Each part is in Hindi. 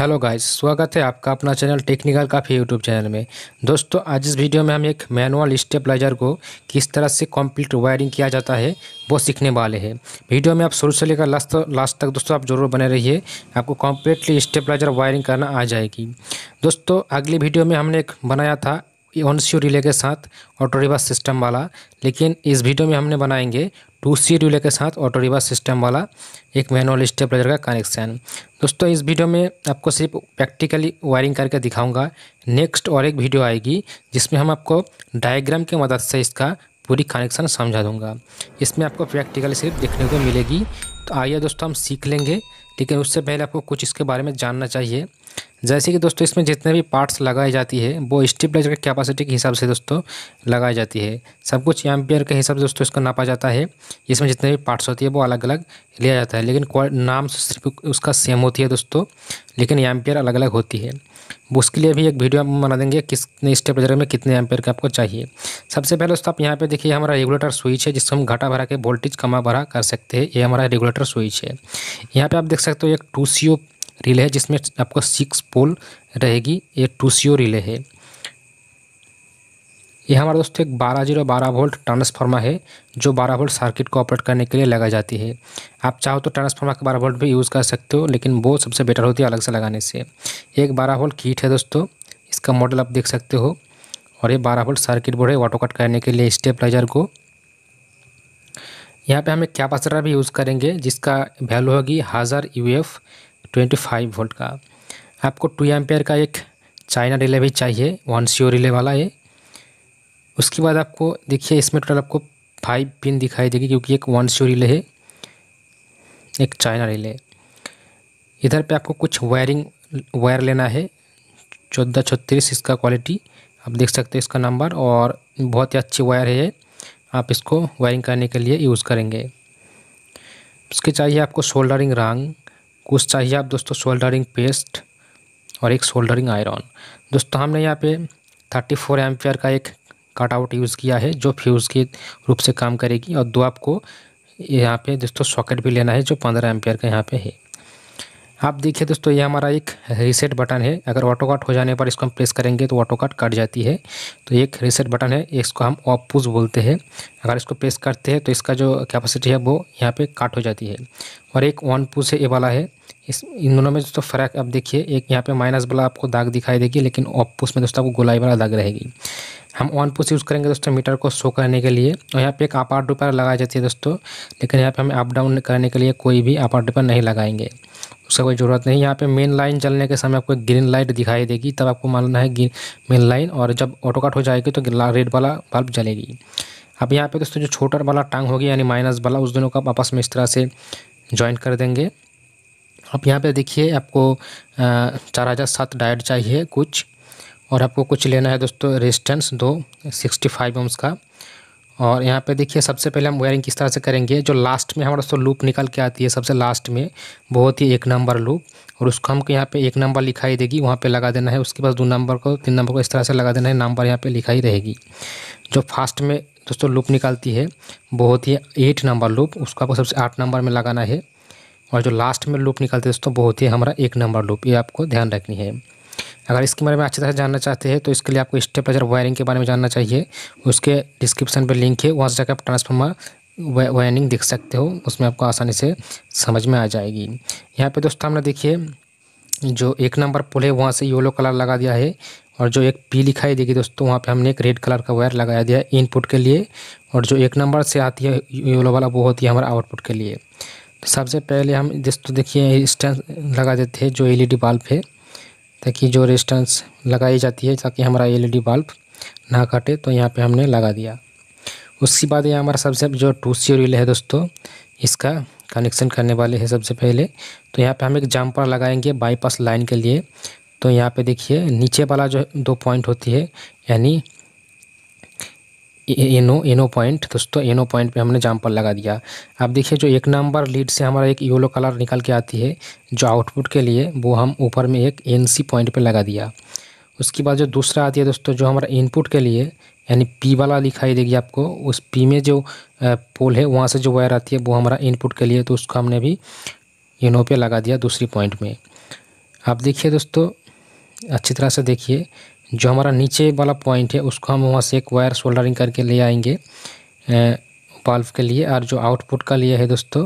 हेलो गाइस स्वागत है आपका अपना चैनल टेक्निकल काफ़ी यूट्यूब चैनल में दोस्तों आज इस वीडियो में हम एक मैनुअल स्टेपलाइजर को किस तरह से कंप्लीट वायरिंग किया जाता है वो सीखने वाले हैं वीडियो में आप शुरू से लेकर लास्ट लास्ट तक दोस्तों आप जरूर बने रहिए आपको कम्प्लीटली स्टेपलाइजर वायरिंग करना आ जाएगी दोस्तों अगली वीडियो में हमने एक बनाया था ऑन रिले के साथ ऑटो रिवर्स सिस्टम वाला लेकिन इस वीडियो में हमने बनाएंगे टू सी रिले के साथ ऑटो रिवर्स सिस्टम वाला एक मैनुअल स्टेपलाइजर का कनेक्शन दोस्तों इस वीडियो में आपको सिर्फ प्रैक्टिकली वायरिंग करके दिखाऊंगा नेक्स्ट और एक वीडियो आएगी जिसमें हम आपको डायग्राम की मदद से इसका पूरी कनेक्शन समझा दूंगा इसमें आपको प्रैक्टिकली सिर्फ देखने को मिलेगी तो आइए दोस्तों हम सीख लेंगे लेकिन उससे पहले आपको कुछ इसके बारे में जानना चाहिए जैसे कि दोस्तों इसमें जितने भी पार्ट्स लगाई जाती है वो स्टेबलाइजर की कैपेसिटी के हिसाब से दोस्तों लगाई जाती है सब कुछ एम्पियर के हिसाब से दोस्तों इसका नापा जाता है इसमें जितने भी पार्ट्स होती है वो अलग अलग लिया जाता है लेकिन नाम सिर्फ उसका सेम होती है दोस्तों लेकिन एम्पियर अलग अलग होती है उसके लिए भी एक वीडियो हम बना देंगे किसने स्टेबलाइजर में कितने एम्पियर का आपको चाहिए सबसे पहले दोस्तों आप यहाँ पर देखिए हमारा रेगुलेटर स्विच है जिसको हम घाटा भरा के वोल्टेज कमा भरा कर सकते हैं ये हमारा रेगुलेटर स्विच है यहाँ पर आप देख सकते हो एक टू सी रिले है जिसमें आपको सिक्स पोल रहेगी ये टू टूसीओ रिले है ये हमारे दोस्तों एक बारह जीरो बारह वोल्ट ट्रांसफार्मर है जो बारह वोल्ट सर्किट को ऑपरेट करने के लिए लगाई जाती है आप चाहो तो ट्रांसफार्मर के बारह वोल्ट भी यूज़ कर सकते हो लेकिन वो सबसे बेटर होती है अलग से लगाने से एक बारह वोल्ट किट है दोस्तों इसका मॉडल आप देख सकते हो और ये बारह वोल्ट सर्किट बोर्ड है ऑटो कट करने के लिए स्टेपलाइजर को यहाँ पर हम एक कैपासिटर भी यूज़ करेंगे जिसका वैल्यू होगी हज़ार U F twenty five volt का आपको टू एम्पेयर का एक चाइना रिले भी चाहिए वन सी रिले वाला ये उसके बाद आपको देखिए इसमें टोटल आपको फाइव पिन दिखाई देगी क्योंकि एक वन सी रिले है एक चाइना रिले इधर पे आपको कुछ वायरिंग वायर लेना है चौदह छत्तीस इसका क्वालिटी आप देख सकते हैं इसका नंबर और बहुत ही अच्छी वायर है आप इसको वायरिंग करने के लिए यूज़ करेंगे उसके चाहिए आपको शोल्डरिंग रंग कुछ चाहिए आप दोस्तों शोल्डरिंग पेस्ट और एक शोल्डरिंग आयरन दोस्तों हमने यहाँ पे 34 फोर एम्पेयर का एक कटआउट यूज़ किया है जो फ्यूज़ के रूप से काम करेगी और दो आपको यहाँ पे दोस्तों सॉकेट भी लेना है जो पंद्रह एम्पेयर का यहाँ पे है आप देखिए दोस्तों ये हमारा एक रीसेट बटन है अगर ऑटो कट हो जाने पर इसको हम प्रेस करेंगे तो ऑटो कट कट जाती है तो एक रीसेट बटन है इसको हम ऑफ पुश बोलते हैं अगर इसको प्रेस करते हैं तो इसका जो कैपेसिटी है वो यहाँ पे कट हो जाती है और एक ऑन पुज है ये वाला है इस इन दोनों में दोस्तों फ़र्क आप देखिए एक यहाँ पर माइनस वाला आपको दाग दिखाई देगी लेकिन ऑफ पुश में दोस्तों आपको गुलाई वाला दाग रहेगी हम ऑन पुस यूज़ करेंगे दोस्तों मीटर को शो करने के लिए और यहाँ पे एक अपार डुपर लगाई जाती है दोस्तों लेकिन यहाँ पे हमें अप डाउन करने के लिए कोई भी अपार डुपर नहीं लगाएंगे उसका कोई ज़रूरत नहीं यहाँ पे मेन लाइन चलने के समय आपको ग्रीन लाइट दिखाई देगी तब आपको मानना है मेन लाइन और जब ऑटो कट हो जाएगी तो रेड वाला बल्ब जलेगी अब यहाँ पे दोस्तों जो छोटा वाला टांग होगी यानी माइनस वाला उस दोनों का आपस में इस तरह से ज्वाइन कर देंगे अब यहाँ पर देखिए आपको चार हज़ार सात डायट चाहिए कुछ और आपको कुछ लेना है दोस्तों रेजिस्टेंस दो सिक्सटी फाइव का और यहाँ पे देखिए सबसे पहले हम वायरिंग किस तरह से करेंगे जो लास्ट में हमारा सो लूप निकल के आती है सबसे लास्ट में बहुत ही एक नंबर लूप और उसको हमको यहाँ पे एक नंबर लिखाई देगी वहाँ पे लगा देना है उसके पास दो नंबर को तीन नंबर को इस तरह से लगा देना है नंबर यहाँ पे लिखाई रहेगी जो फास्ट में दोस्तों लूप निकालती है बहुत ही एट नंबर लूप उसको आपको सबसे आठ नंबर में लगाना है और जो लास्ट में लूप निकालती है दोस्तों बहुत ही हमारा एक नंबर लूप ये आपको ध्यान रखनी है अगर इसके बारे में अच्छी तरह जानना चाहते हैं तो इसके लिए आपको स्टेपलाइजर वायरिंग के बारे में जानना चाहिए उसके डिस्क्रिप्शन पर लिंक है वहाँ से जाकर आप ट्रांसफार्मर वायरिंग देख सकते हो उसमें आपको आसानी से समझ में आ जाएगी यहाँ पर दोस्तों हमने देखिए जो एक नंबर पुल है वहाँ से येलो कलर लगा दिया है और जो एक पी लिखाई देगी दोस्तों वहाँ पे हमने एक रेड कलर का वायर लगाया दिया है इनपुट के लिए और जो एक नंबर से आती है येलो वाला वो होती है हमारा आउटपुट के लिए तो सबसे पहले हम दोस्तों देखिए स्टैंड लगा देते हैं जो एलईडी बल्ब है ताकि जो रेस्टेंस लगाई जाती है ताकि हमारा एलईडी बल्ब ना काटे तो यहाँ पे हमने लगा दिया उसके बाद यहाँ हमारा सबसे जो टू सी रिले है दोस्तों इसका कनेक्शन करने वाले हैं सबसे पहले तो यहाँ पे हम एक जम्पर लगाएंगे बाईपास लाइन के लिए तो यहाँ पे देखिए नीचे वाला जो दो पॉइंट होती है यानी एनो एनो पॉइंट दोस्तों एनो पॉइंट पे हमने जम्पर लगा दिया अब देखिए जो एक नंबर लीड से हमारा एक येलो कलर निकल के आती है जो आउटपुट के लिए वो हम ऊपर में एक एन पॉइंट पर लगा दिया उसके बाद जो दूसरा आती है दोस्तों जो हमारा इनपुट के लिए यानी पी वाला दिखाई देगी आपको उस पी में जो पोल है वहाँ से जो वायर आती है वो हमारा इनपुट के लिए तो उसको हमने भी एनो पे लगा दिया दूसरी पॉइंट में आप देखिए दोस्तों अच्छी तरह से देखिए जो हमारा नीचे वाला पॉइंट है उसको हम वहाँ से एक वायर सोल्डरिंग करके ले आएंगे बल्ब के लिए और जो आउटपुट का लिए है दोस्तों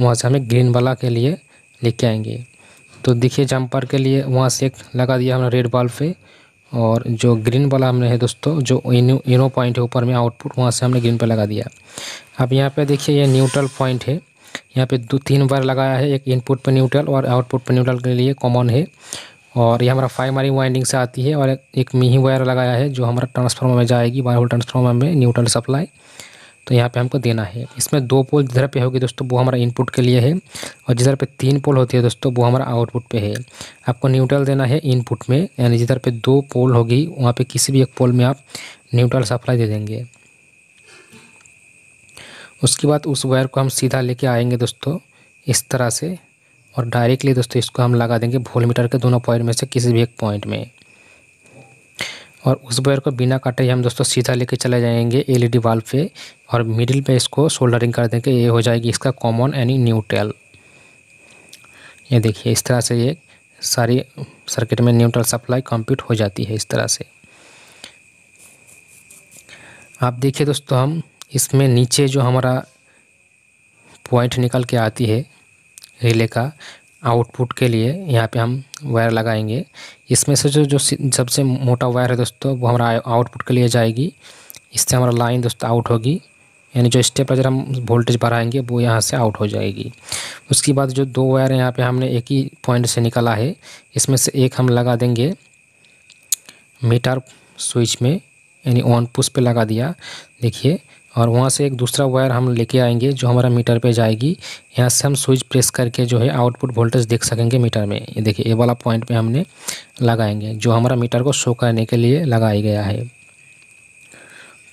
वहाँ से हमें ग्रीन वाला के लिए लेके आएंगे तो देखिए जंपर के लिए वहाँ से एक लगा दिया हमने रेड बल्ब पे और जो ग्रीन वाला हमने है दोस्तों जो इनो इनो पॉइंट है ऊपर में आउटपुट वहाँ से हमने ग्रीन पर लगा दिया अब यहाँ पर देखिए ये न्यूट्रल पॉइंट है यहाँ पे दो तीन बार लगाया है एक इनपुट पे न्यूट्रल और आउटपुट पे न्यूट्रल के लिए कॉमन है और ये हमारा फाइव मारिंग वाइंडिंग से आती है और एक मिही वायर लगाया है जो हमारा ट्रांसफार्मर में जाएगी बारह वोल्ट ट्रांसफार्मर में न्यूट्रल सप्लाई तो यहाँ पे हमको देना है इसमें दो पोल जिधर पे होगी दोस्तों वो हमारा इनपुट के लिए है और जिधर पे तीन पोल होती है दोस्तों वो हमारा आउटपुट पे है आपको न्यूट्रल देना है इनपुट में यानी जिधर पे दो पोल होगी वहाँ पे किसी भी एक पोल में आप न्यूट्रल सप्लाई दे देंगे उसके बाद उस वायर को हम सीधा लेके आएंगे दोस्तों इस तरह से और डायरेक्टली दोस्तों इसको हम लगा देंगे भोल मीटर के दोनों पॉइंट में से किसी भी एक पॉइंट में और उस वायर को बिना काटे हम दोस्तों सीधा लेके चले जाएंगे एलईडी बल्ब पे और मिडिल पे इसको सोल्डरिंग कर देंगे ये हो जाएगी इसका कॉमन यानी न्यूट्रल ये देखिए इस तरह से ये सारी सर्किट में न्यूट्रल सप्लाई कंप्लीट हो जाती है इस तरह से आप देखिए दोस्तों हम इसमें नीचे जो हमारा पॉइंट निकल के आती है रिले का आउटपुट के लिए यहाँ पे हम वायर लगाएंगे इसमें से जो जो सबसे मोटा वायर है दोस्तों वो हमारा आउटपुट के लिए जाएगी इससे हमारा लाइन दोस्तों आउट होगी यानी जो स्टेप अगर हम वोल्टेज बढ़ाएंगे वो यहाँ से आउट हो जाएगी उसके बाद जो दो वायर यहाँ पे हमने एक ही पॉइंट से निकाला है इसमें से एक हम लगा देंगे मीटर स्विच में यानी ऑन पुश पे लगा दिया देखिए और वहाँ से एक दूसरा वायर हम लेके आएंगे जो हमारा मीटर पे जाएगी यहाँ से हम स्विच प्रेस करके जो है आउटपुट वोल्टेज देख सकेंगे मीटर में ये देखिए ये वाला पॉइंट पे हमने लगाएंगे जो हमारा मीटर को शो करने के लिए लगाया गया है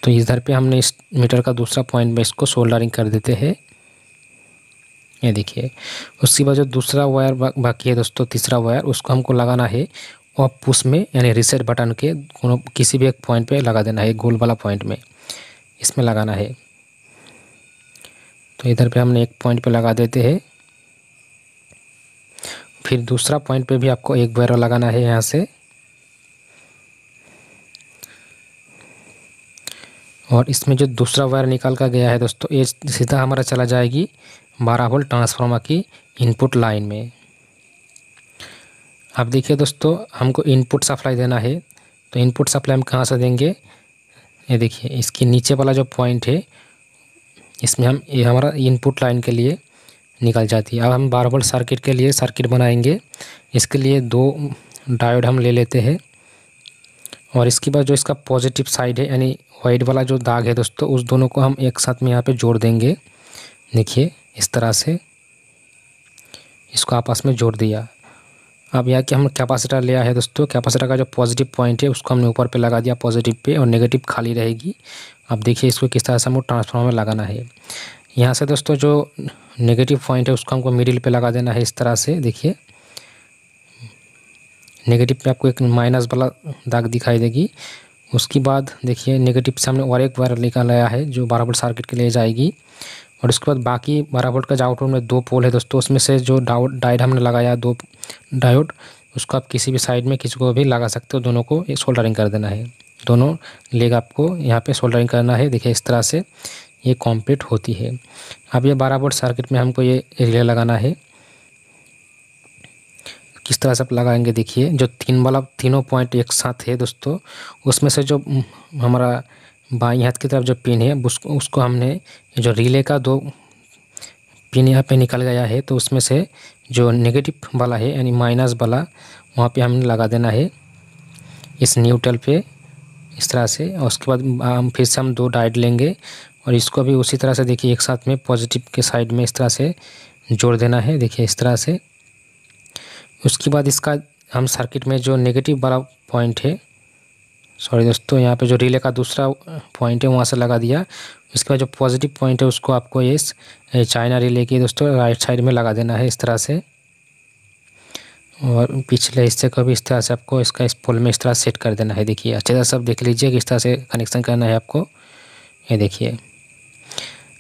तो इधर पे हमने इस मीटर का दूसरा पॉइंट में इसको सोल्डरिंग कर देते हैं ये देखिए उसके बाद जो दूसरा वायर बाकी है दोस्तों तीसरा वायर उसको हमको लगाना है और पुश में यानी रिसेट बटन के किसी भी एक पॉइंट पर लगा देना है गोल वाला पॉइंट में इसमें लगाना है तो इधर पे हमने एक पॉइंट पे लगा देते हैं फिर दूसरा पॉइंट पे भी आपको एक बैरो लगाना है यहाँ से और इसमें जो दूसरा वायर निकाल का गया है दोस्तों ये सीधा हमारा चला जाएगी बारह वोल्ट ट्रांसफार्मर की इनपुट लाइन में अब देखिए दोस्तों हमको इनपुट सप्लाई देना है तो इनपुट सप्लाई हम कहाँ से देंगे ये देखिए इसके नीचे वाला जो पॉइंट है इसमें हम ये हमारा इनपुट लाइन के लिए निकल जाती है अब हम बार वोल्ट सर्किट के लिए सर्किट बनाएंगे इसके लिए दो डायोड हम ले लेते हैं और इसके बाद जो इसका पॉजिटिव साइड है यानी वाइट वाला जो दाग है दोस्तों उस दोनों को हम एक साथ में यहाँ पे जोड़ देंगे देखिए इस तरह से इसको आपस में जोड़ दिया अब यहाँ कि हम कैपेसिटर लिया है दोस्तों कैपेसिटर का जो पॉजिटिव पॉइंट है उसको हमने ऊपर पे लगा दिया पॉजिटिव पे और नेगेटिव खाली रहेगी अब देखिए इसको किस तरह से हमको ट्रांसफार्मर लगाना है यहाँ से दोस्तों जो नेगेटिव पॉइंट है उसको हमको मिडिल पे लगा देना है इस तरह से देखिए नेगेटिव पे आपको एक माइनस वाला दाग दिखाई देगी उसके बाद देखिए नेगेटिव से हमने और एक वायर लिया है जो बारह वोल्ट सर्किट के लिए जाएगी और उसके बाद बाकी बारह वोल्ट का जाउट में दो पोल है दोस्तों उसमें से जो डाउट डायोड हमने लगाया दो डायोड उसको आप किसी भी साइड में किसी को भी लगा सकते हो दोनों को एक सोल्डरिंग कर देना है दोनों लेग आपको यहाँ पे सोल्डरिंग करना है देखिए इस तरह से ये कॉम्प्लीट होती है अब ये बारह वोल्ट सर्किट में हमको ये रिले लगाना है किस तरह से आप लगाएंगे देखिए जो तीन वाला तीनों पॉइंट एक साथ है दोस्तों उसमें से जो हमारा बाई हाथ की तरफ जो पिन है उसको उसको हमने जो रिले का दो पिन यहाँ पे निकल गया है तो उसमें से जो नेगेटिव वाला है यानी माइनस वाला वहाँ पे हमने लगा देना है इस न्यूट्रल पे इस तरह से और उसके बाद हम फिर से हम दो डाइट लेंगे और इसको भी उसी तरह से देखिए एक साथ में पॉजिटिव के साइड में इस तरह से जोड़ देना है देखिए इस तरह से उसके बाद इसका हम सर्किट में जो नेगेटिव वाला पॉइंट है सॉरी दोस्तों यहाँ पे जो रिले का दूसरा पॉइंट है वहाँ से लगा दिया उसके बाद जो पॉजिटिव पॉइंट है उसको आपको ये चाइना रिले की दोस्तों राइट साइड में लगा देना है इस तरह से और पिछले हिस्से को भी इस तरह से आपको इसका इस पोल में इस तरह सेट कर देना है देखिए अच्छे से सब देख लीजिए किस तरह से कनेक्शन करना है आपको ये देखिए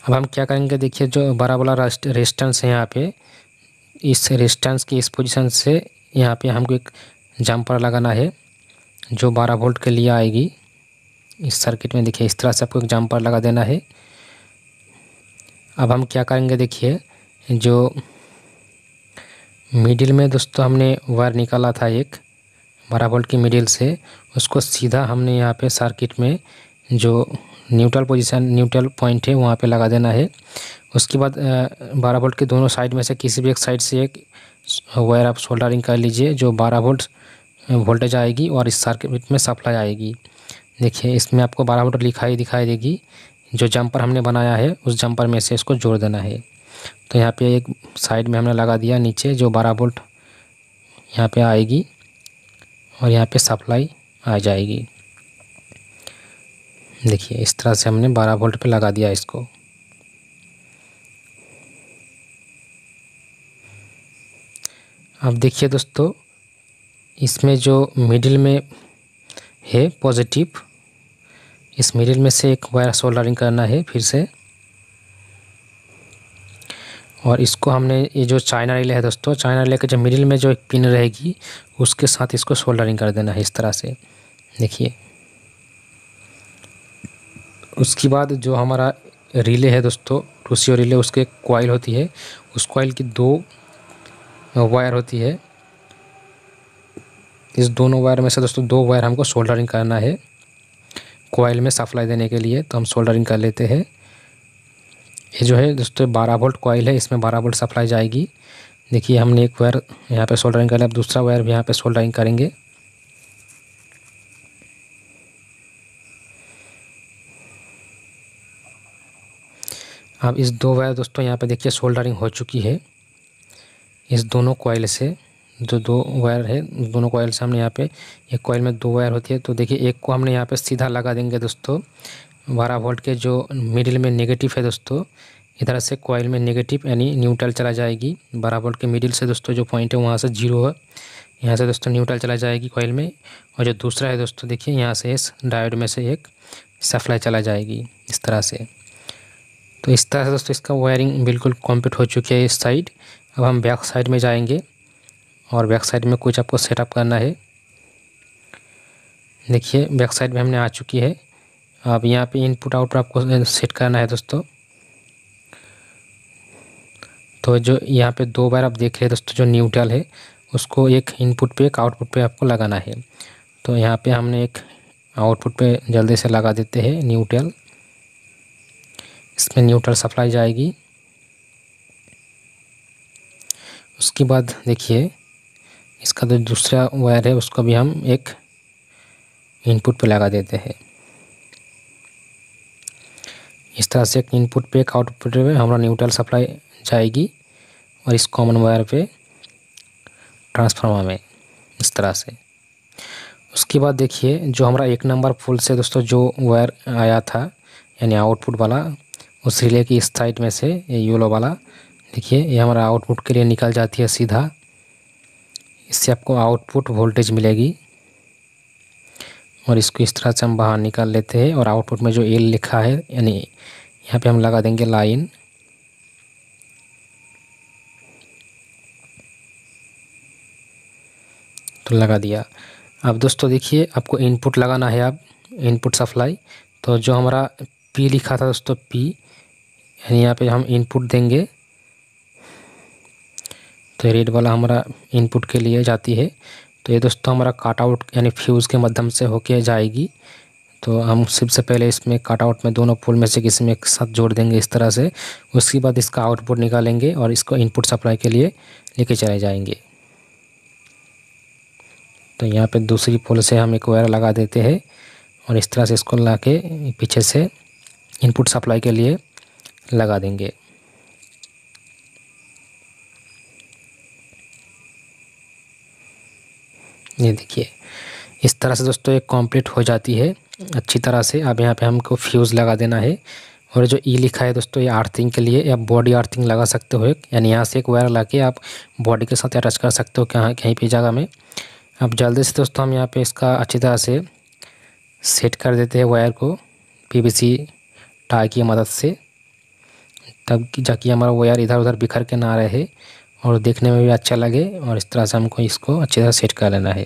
अब हम क्या करेंगे देखिए जो बड़ा बड़ा रेस्टेंस है यहाँ पे इस रेस्टेंस की इस पोजीशन से यहाँ पे हमको एक जंपर लगाना है जो 12 वोल्ट के लिए आएगी इस सर्किट में देखिए इस तरह से आपको एग्जाम्पल लगा देना है अब हम क्या करेंगे देखिए जो मिडिल में दोस्तों हमने वायर निकाला था एक बारह वोल्ट की मिडिल से उसको सीधा हमने यहाँ पे सर्किट में जो न्यूट्रल पोजीशन न्यूट्रल पॉइंट है वहाँ पे लगा देना है उसके बाद बारह वोल्ट के दोनों साइड में से किसी भी एक साइड से एक वायर आप सोल्डरिंग कर लीजिए जो बारह वोल्ट वोल्टेज आएगी और इस सर्किट में सप्लाई आएगी देखिए इसमें आपको बारह वोल्ट लिखाई दिखाई देगी जो जंपर हमने बनाया है उस जंपर में से इसको जोड़ देना है तो यहाँ पे एक साइड में हमने लगा दिया नीचे जो बारह वोल्ट यहाँ पे आएगी और यहाँ पे सप्लाई आ जाएगी देखिए इस तरह से हमने बारह वोल्ट पे लगा दिया इसको अब देखिए दोस्तों इसमें जो मिडिल में है पॉजिटिव इस मिडिल में से एक वायर सोल्डरिंग करना है फिर से और इसको हमने ये जो चाइना रिले है दोस्तों चाइना रिले के जो मिडिल में जो एक पिन रहेगी उसके साथ इसको सोल्डरिंग कर देना है इस तरह से देखिए उसके बाद जो हमारा रिले है दोस्तों रूसियो रिले उसके एक कॉयल होती है उस कॉइल की दो वायर होती है इस दोनों वायर में से दोस्तों दो वायर हमको सोल्डरिंग करना है कोयल में सप्लाई देने के लिए तो हम सोल्डरिंग कर लेते हैं ये जो है दोस्तों बारह वोल्ट कोयल है इसमें बारह वोल्ट सप्लाई जाएगी देखिए हमने एक वायर यहाँ पे सोल्डरिंग कर लिया अब दूसरा वायर भी यहाँ पर सोल्डरिंग करेंगे अब इस दो वायर दोस्तों यहाँ पे देखिए सोल्डरिंग हो चुकी है इस दोनों कोयल से जो दो वायर है दोनों कॉयल से हमने यहाँ पे एक कॉयल में दो वायर होती है तो देखिए एक को हमने यहाँ पे सीधा लगा देंगे दोस्तों बारह वोल्ट के जो मिडिल में नेगेटिव है दोस्तों इधर से कॉयल में नेगेटिव यानी न्यूट्रल चला जाएगी बारह वोल्ट के मिडिल से दोस्तों जो पॉइंट है वहाँ से जीरो है यहाँ से दोस्तों न्यूट्रल चला जाएगी कॉयल में और जो दूसरा है दोस्तों देखिए यहाँ से इस डायोड में से एक सप्लाई चला जाएगी इस तरह से तो इस तरह से दोस्तों इसका वायरिंग बिल्कुल कॉम्प्लीट हो चुकी है इस साइड अब हम बैक साइड में जाएंगे और बैक साइड में कुछ आपको सेटअप करना है देखिए बैक साइड में हमने आ चुकी है अब यहाँ पे इनपुट आउटपुट आपको सेट करना है दोस्तों तो जो यहाँ पे दो बार आप देख रहे हैं दोस्तों जो न्यूट्रल है उसको एक इनपुट पे एक आउटपुट पे आपको लगाना है तो यहाँ पे हमने एक आउटपुट पे जल्दी से लगा देते हैं न्यूट्रल इसमें न्यूट्रल सप्लाई जाएगी उसके बाद देखिए इसका जो दूसरा वायर है उसको भी हम एक इनपुट पे लगा देते हैं इस तरह से एक इनपुट पे एक आउटपुट पे हमारा न्यूट्रल सप्लाई जाएगी और इस कॉमन वायर पे ट्रांसफार्मर में इस तरह से उसके बाद देखिए जो हमारा एक नंबर फुल से दोस्तों जो वायर आया था यानी आउटपुट वाला उस रिले की इस साइड में से ये येलो वाला देखिए ये हमारा आउटपुट के लिए निकल जाती है सीधा इससे आपको आउटपुट वोल्टेज मिलेगी और इसको इस तरह से हम बाहर निकाल लेते हैं और आउटपुट में जो एल लिखा है यानी यहाँ पे हम लगा देंगे लाइन तो लगा दिया अब दोस्तों देखिए आपको इनपुट लगाना है अब इनपुट सप्लाई तो जो हमारा पी लिखा था दोस्तों पी यानी यहाँ पे हम इनपुट देंगे तो रेड वाला हमारा इनपुट के लिए जाती है तो ये दोस्तों हमारा काट आउट यानी फ्यूज़ के माध्यम से होके जाएगी तो हम सबसे पहले इसमें काट आउट में दोनों पुल में से किसी में एक साथ जोड़ देंगे इस तरह से उसके बाद इसका आउटपुट निकालेंगे और इसको इनपुट सप्लाई के लिए लेके चले जाएंगे तो यहाँ पे दूसरी पुल से हम एक वायर लगा देते हैं और इस तरह से इसको ला के पीछे से इनपुट सप्लाई के लिए लगा देंगे ये देखिए इस तरह से दोस्तों ये कंप्लीट हो जाती है अच्छी तरह से अब यहाँ पे हमको फ्यूज़ लगा देना है और जो ई लिखा है दोस्तों ये आर्थिंग के लिए आप बॉडी आर्थिंग लगा सकते हो यानी यहाँ से एक वायर ला के आप बॉडी के साथ अटैच कर सकते हो कहाँ कहीं पर जगह में अब जल्दी से दोस्तों हम यहाँ पर इसका अच्छी तरह से सेट कर देते हैं वायर को सी टाई की मदद से तब जाकि हमारा वायर इधर उधर बिखर के ना रहे और देखने में भी अच्छा लगे और इस तरह से हमको इसको अच्छे से सेट कर लेना है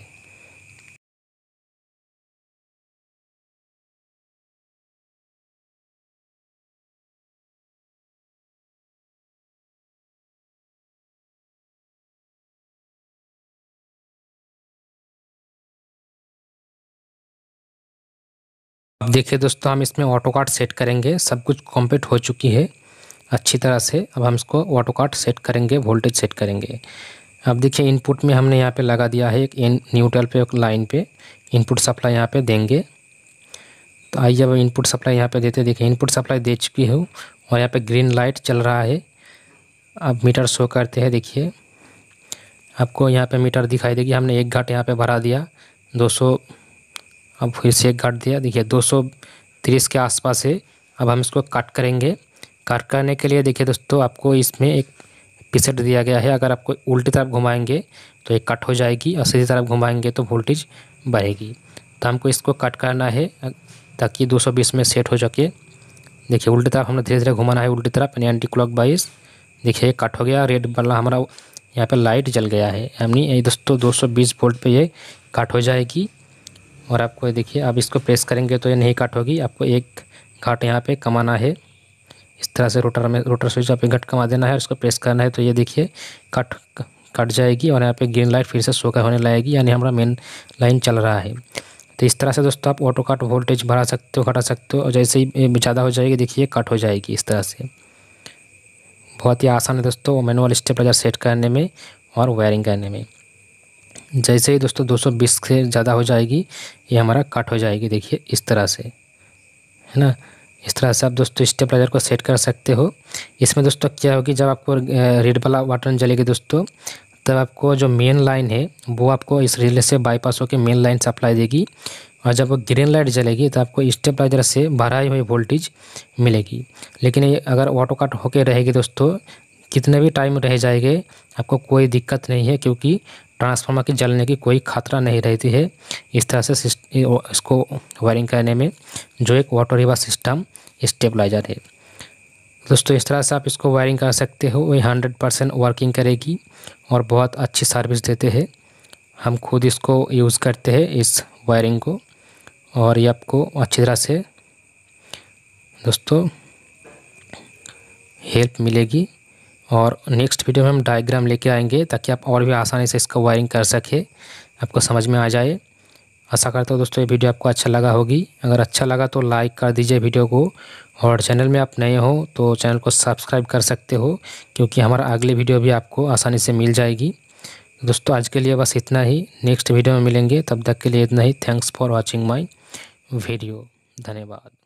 देखिए दोस्तों हम इसमें ऑटो कार्ड सेट करेंगे सब कुछ कॉम्प्लीट हो चुकी है अच्छी तरह से अब हम इसको ऑटो काट सेट करेंगे वोल्टेज सेट करेंगे अब देखिए इनपुट में हमने यहाँ पे लगा दिया है एक इन न्यूट्रल पे लाइन पे इनपुट सप्लाई यहाँ पे देंगे तो आइए अब इनपुट सप्लाई यहाँ पे देते देखिए इनपुट सप्लाई दे चुकी हूँ और यहाँ पे ग्रीन लाइट चल रहा है अब मीटर शो करते हैं देखिए आपको यहाँ पे मीटर दिखाई देगी हमने एक घाट यहाँ पे भरा दिया दो अब फिर से एक घाट दिया देखिए दो के आसपास है अब हम इसको कट करेंगे कार्य करने के लिए देखिए दोस्तों आपको इसमें एक पिसेट दिया गया है अगर आपको उल्टी तरफ घुमाएंगे तो एक कट हो जाएगी और सीधी तरफ घुमाएंगे तो वोल्टेज बढ़ेगी तो हमको इसको कट करना है ताकि 220 में सेट हो सके देखिए उल्टी तरफ हमने धीरे धीरे घुमाना है उल्टी तरफ यानी एंटी क्लॉक बाइस देखिए कट हो गया रेड बल्ला हमारा यहाँ पर लाइट जल गया है यानी ये दोस्तों बीस वोल्ट पे ये कट हो जाएगी और आपको देखिए आप इसको प्रेस करेंगे तो ये नहीं कट होगी आपको एक घाट यहाँ पर कमाना है इस तरह से रोटर में रोटर स्विच आप घट कमा देना है उसको प्रेस करना है तो ये देखिए कट कट जाएगी और यहाँ पे ग्रीन लाइट फिर से का होने लगेगी यानी हमारा मेन लाइन चल रहा है तो इस तरह से दोस्तों आप ऑटो कट वोल्टेज बढ़ा सकते हो घटा सकते हो और जैसे ही ज़्यादा हो जाएगी देखिए कट हो जाएगी इस तरह से बहुत ही आसान है दोस्तों मैनुअल स्टेपलाइजर सेट करने में और वायरिंग करने में जैसे ही दोस्तों 220 से ज़्यादा हो जाएगी ये हमारा कट हो जाएगी देखिए इस तरह से है ना इस तरह से आप दोस्तों स्टेपलाइजर को सेट कर सकते हो इसमें दोस्तों क्या होगी जब आपको रेड वाला वाटर जलेगी दोस्तों तब आपको जो मेन लाइन है वो आपको इस रिले से बाईपास होकर मेन लाइन सप्लाई देगी और जब वो ग्रीन लाइट जलेगी तो आपको स्टेपलाइजर से भराई हुई वोल्टेज मिलेगी लेकिन ये अगर ऑटो कट होकर रहेगी दोस्तों कितने भी टाइम रह जाएंगे आपको कोई दिक्कत नहीं है क्योंकि ट्रांसफार्मर के जलने की कोई खतरा नहीं रहती है इस तरह से इसको वायरिंग करने में जो एक वाटर रिवर सिस्टम स्टेबलाइजर है दोस्तों इस तरह से आप इसको वायरिंग कर सकते हो वही हंड्रेड परसेंट वर्किंग करेगी और बहुत अच्छी सर्विस देते हैं हम खुद इसको यूज़ करते हैं इस वायरिंग को और ये आपको अच्छी तरह से दोस्तों हेल्प मिलेगी और नेक्स्ट वीडियो में हम डायग्राम लेके आएंगे ताकि आप और भी आसानी से इसका वायरिंग कर सके आपको समझ में आ जाए आशा करता हूँ दोस्तों ये वीडियो आपको अच्छा लगा होगी अगर अच्छा लगा तो लाइक कर दीजिए वीडियो को और चैनल में आप नए हो तो चैनल को सब्सक्राइब कर सकते हो क्योंकि हमारा अगली वीडियो भी आपको आसानी से मिल जाएगी दोस्तों आज के लिए बस इतना ही नेक्स्ट वीडियो में मिलेंगे तब तक के लिए इतना ही thanks for watching my video धन्यवाद